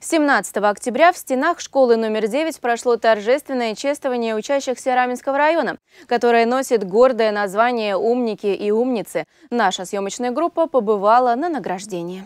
17 октября в стенах школы номер 9 прошло торжественное чествование учащихся Раменского района, которое носит гордое название «Умники и умницы». Наша съемочная группа побывала на награждении.